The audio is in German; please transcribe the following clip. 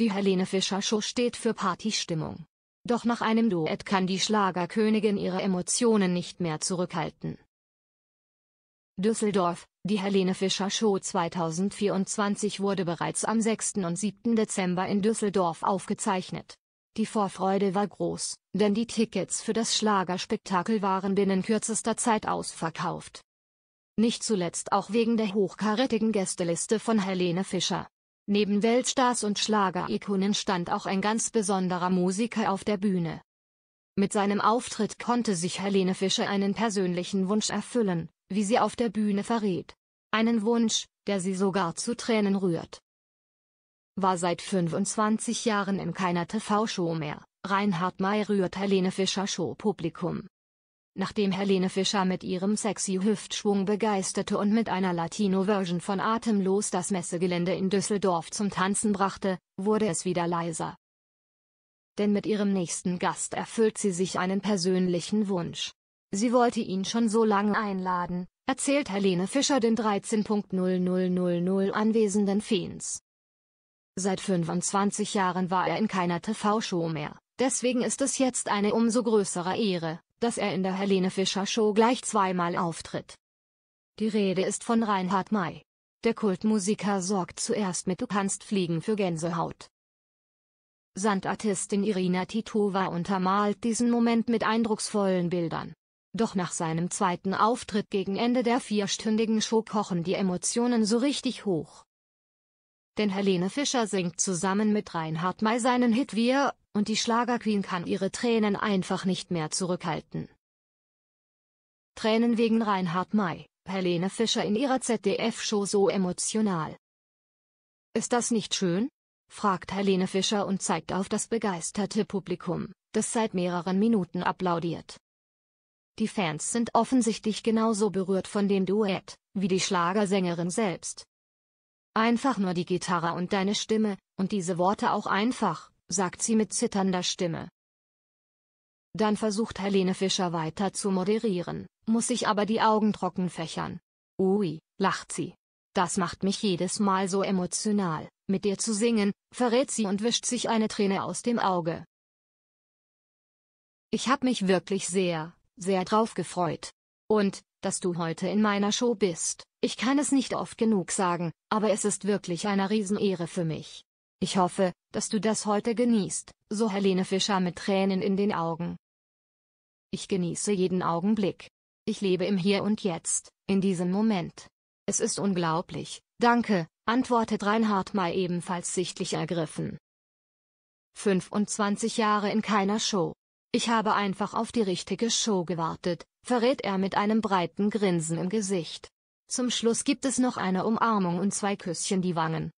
Die Helene Fischer Show steht für Partystimmung. Doch nach einem Duett kann die Schlagerkönigin ihre Emotionen nicht mehr zurückhalten. Düsseldorf, die Helene Fischer Show 2024 wurde bereits am 6. und 7. Dezember in Düsseldorf aufgezeichnet. Die Vorfreude war groß, denn die Tickets für das Schlagerspektakel waren binnen kürzester Zeit ausverkauft. Nicht zuletzt auch wegen der hochkarätigen Gästeliste von Helene Fischer. Neben Weltstars und Schlagerikonen stand auch ein ganz besonderer Musiker auf der Bühne. Mit seinem Auftritt konnte sich Helene Fischer einen persönlichen Wunsch erfüllen, wie sie auf der Bühne verriet. Einen Wunsch, der sie sogar zu Tränen rührt. War seit 25 Jahren in keiner TV-Show mehr, Reinhard May rührt Helene Fischer Show-Publikum. Nachdem Helene Fischer mit ihrem sexy Hüftschwung begeisterte und mit einer Latino-Version von Atemlos das Messegelände in Düsseldorf zum Tanzen brachte, wurde es wieder leiser. Denn mit ihrem nächsten Gast erfüllt sie sich einen persönlichen Wunsch. Sie wollte ihn schon so lange einladen, erzählt Helene Fischer den 13.0000 anwesenden Fans. Seit 25 Jahren war er in keiner TV-Show mehr, deswegen ist es jetzt eine umso größere Ehre, dass er in der Helene Fischer Show gleich zweimal auftritt. Die Rede ist von Reinhard May. Der Kultmusiker sorgt zuerst mit Du kannst fliegen für Gänsehaut. Sandartistin Irina Titova untermalt diesen Moment mit eindrucksvollen Bildern. Doch nach seinem zweiten Auftritt gegen Ende der vierstündigen Show kochen die Emotionen so richtig hoch. Denn Helene Fischer singt zusammen mit Reinhard May seinen Hit Wir, und die Schlagerqueen kann ihre Tränen einfach nicht mehr zurückhalten. Tränen wegen Reinhard May, Helene Fischer in ihrer ZDF-Show so emotional. Ist das nicht schön? fragt Helene Fischer und zeigt auf das begeisterte Publikum, das seit mehreren Minuten applaudiert. Die Fans sind offensichtlich genauso berührt von dem Duett, wie die Schlagersängerin selbst. Einfach nur die Gitarre und deine Stimme, und diese Worte auch einfach, sagt sie mit zitternder Stimme. Dann versucht Helene Fischer weiter zu moderieren, muss sich aber die Augen trocken fächern. Ui, lacht sie. Das macht mich jedes Mal so emotional, mit dir zu singen, verrät sie und wischt sich eine Träne aus dem Auge. Ich hab mich wirklich sehr, sehr drauf gefreut. Und, dass du heute in meiner Show bist, ich kann es nicht oft genug sagen, aber es ist wirklich eine Riesenehre für mich. Ich hoffe, dass du das heute genießt, so Helene Fischer mit Tränen in den Augen. Ich genieße jeden Augenblick. Ich lebe im Hier und Jetzt, in diesem Moment. Es ist unglaublich, danke, antwortet Reinhard May ebenfalls sichtlich ergriffen. 25 Jahre in keiner Show. Ich habe einfach auf die richtige Show gewartet, verrät er mit einem breiten Grinsen im Gesicht. Zum Schluss gibt es noch eine Umarmung und zwei Küsschen die Wangen.